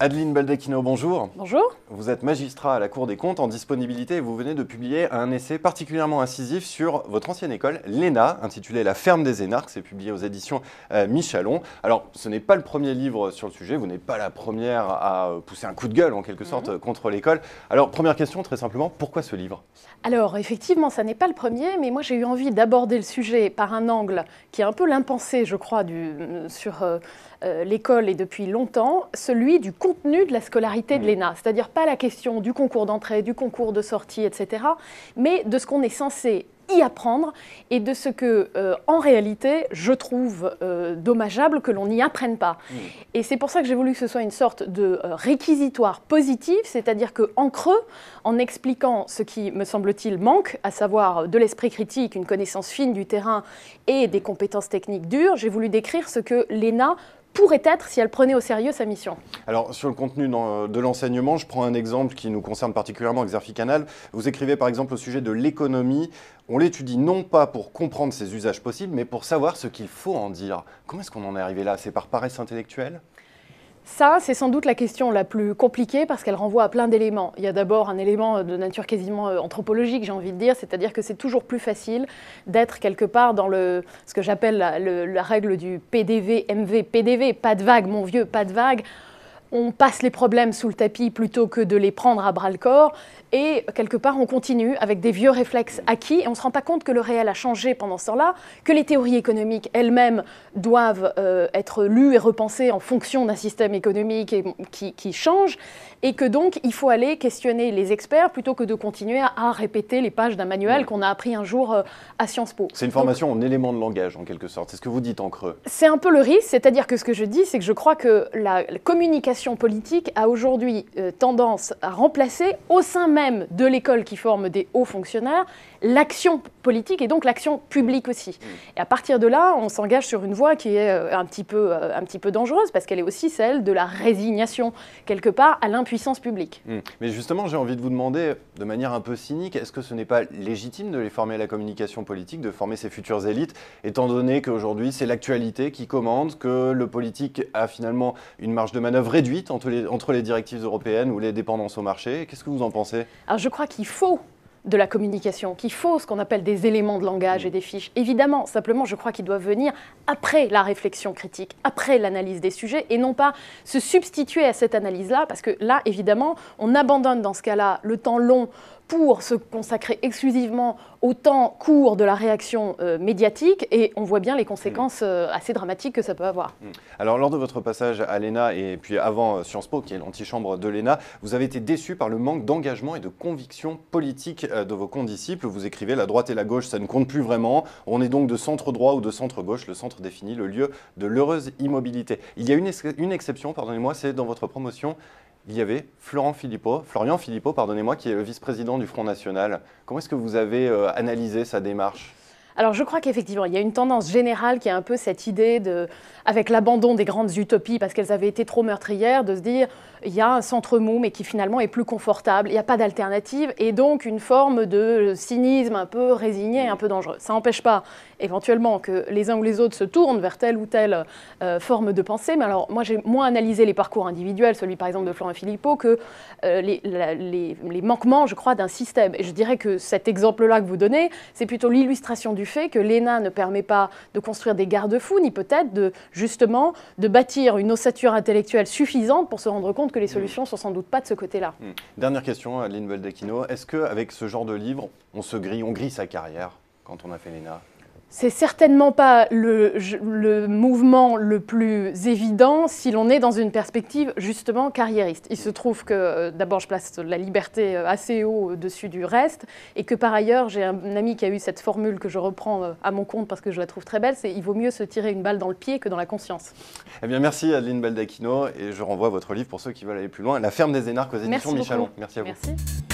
Adeline Baldacchino, bonjour. Bonjour. Vous êtes magistrat à la Cour des comptes en disponibilité et vous venez de publier un essai particulièrement incisif sur votre ancienne école, l'ENA, intitulé La ferme des énarques. C'est publié aux éditions euh, Michalon. Alors, ce n'est pas le premier livre sur le sujet. Vous n'êtes pas la première à euh, pousser un coup de gueule, en quelque sorte, mhm. contre l'école. Alors, première question, très simplement, pourquoi ce livre Alors, effectivement, ça n'est pas le premier, mais moi, j'ai eu envie d'aborder le sujet par un angle qui est un peu l'impensé, je crois, euh, sur l'école et depuis longtemps, celui du contenu de la scolarité de mm. l'ENA, c'est-à-dire pas la question du concours d'entrée, du concours de sortie, etc., mais de ce qu'on est censé y apprendre et de ce que, euh, en réalité, je trouve euh, dommageable que l'on n'y apprenne pas. Mm. Et c'est pour ça que j'ai voulu que ce soit une sorte de euh, réquisitoire positif, c'est-à-dire qu'en creux, en expliquant ce qui, me semble-t-il, manque, à savoir de l'esprit critique, une connaissance fine du terrain et des compétences techniques dures, j'ai voulu décrire ce que l'ENA pourrait être si elle prenait au sérieux sa mission Alors, sur le contenu euh, de l'enseignement, je prends un exemple qui nous concerne particulièrement, Canal, Vous écrivez par exemple au sujet de l'économie. On l'étudie non pas pour comprendre ses usages possibles, mais pour savoir ce qu'il faut en dire. Comment est-ce qu'on en est arrivé là C'est par paresse intellectuelle ça, c'est sans doute la question la plus compliquée parce qu'elle renvoie à plein d'éléments. Il y a d'abord un élément euh, de nature quasiment euh, anthropologique, j'ai envie de dire, c'est-à-dire que c'est toujours plus facile d'être quelque part dans le, ce que j'appelle la, la, règle du PDV, MV, PDV, pas de vague, mon vieux, pas de vague on passe les problèmes sous le tapis plutôt que de les prendre à bras le corps. Et quelque part, on continue avec des vieux réflexes acquis et on ne se rend pas compte que le réel a changé pendant ce temps-là, que les théories économiques elles-mêmes doivent euh, être lues et repensées en fonction d'un système économique qui, qui, change, et que donc il faut aller questionner les experts plutôt que de continuer à, répéter les pages d'un manuel qu'on a appris un jour euh, à Sciences Po. C'est une formation en éléments de langage en quelque sorte, c'est ce que vous dites en creux. C'est un peu le risque, c'est-à-dire que ce que je dis, c'est que je crois que la communication politique a aujourd'hui euh, tendance à remplacer, au sein même de l'école qui forme des hauts fonctionnaires, l'action politique et donc l'action publique aussi. Mmh. Et à partir de là, on s'engage sur une voie qui est euh, un petit peu, euh, un petit peu dangereuse parce qu'elle est aussi celle de la résignation, quelque part, à l'impuissance publique. Mmh. Mais justement, j'ai envie de vous demander, de manière un peu cynique, est-ce que ce n'est pas légitime de les former à la communication politique, de former ces futures élites, étant donné qu'aujourd'hui, c'est l'actualité qui commande, que le politique a finalement une marge de manœuvre réduite entre les, entre les directives européennes ou les dépendances au marché Qu'est-ce que vous en pensez Alors je crois qu'il faut de la communication, qu'il faut ce qu'on appelle des éléments de langage mm. et des fiches. Évidemment, simplement, je crois qu'ils doivent venir après la réflexion critique, après l'analyse des sujets, et non pas se substituer à cette analyse-là, parce que là, évidemment, on abandonne dans ce cas-là le temps long pour se consacrer exclusivement au temps court de la réaction euh, médiatique et on voit bien les conséquences euh, assez dramatiques que ça peut avoir. Hmm. Alors lors de votre passage à l'ENA et puis avant euh, Sciences Po qui est l'antichambre de l'ENA, vous avez été déçu par le manque d'engagement et de conviction politique de vos condisciples. Vous écrivez la droite et la gauche ça ne compte plus vraiment, on est donc de centre droit ou de centre gauche, le centre définit le lieu de l'heureuse immobilité. Il y a une, une exception, pardonnez-moi, c'est dans votre promotion il y avait Florent Philippot, Florian Philippot, pardonnez-moi, qui est le vice-président du Front National. Comment est-ce que vous avez euh, analysé sa démarche alors je crois qu'effectivement, il y a une tendance générale qui est un peu cette idée, de, avec l'abandon des grandes utopies parce qu'elles avaient été trop meurtrières, de se dire il y a un centre mou mais qui finalement est plus confortable, il n'y a pas d'alternative et donc une forme de cynisme un peu résigné, un peu dangereux. Ça n'empêche pas éventuellement que les uns ou les autres se tournent vers telle ou telle euh, forme de pensée, mais alors moi j'ai moins analysé les parcours individuels, celui par exemple de Florent Philippot, que euh, les, les manquements, je crois, d'un système. Et je dirais que cet exemple-là que vous donnez, c'est plutôt l'illustration du du fait que l'ENA ne permet pas de construire des garde-fous, ni peut-être de justement de bâtir une ossature intellectuelle suffisante pour se rendre compte que les mm. solutions ne sont sans doute pas de ce côté-là. Mm. Dernière question, Adeline euh, Baldacchino. Est-ce qu'avec ce genre de livre, on se grille, on grille sa carrière quand on a fait l'ENA c'est certainement pas le, mouvement le plus évident si l'on est dans une perspective justement carriériste. Il se trouve que euh, d'abord je place la liberté euh, assez haut au-dessus euh, du reste et que par ailleurs j'ai un ami qui a eu cette formule que je reprends à mon compte parce que je la trouve très belle, c'est il vaut mieux se tirer une balle dans le pied que dans la conscience. Eh bien merci Adeline Baldacchino et je renvoie votre livre pour ceux qui veulent aller plus loin, La ferme des énarques aux éditions Michelon. Merci à vous. Merci.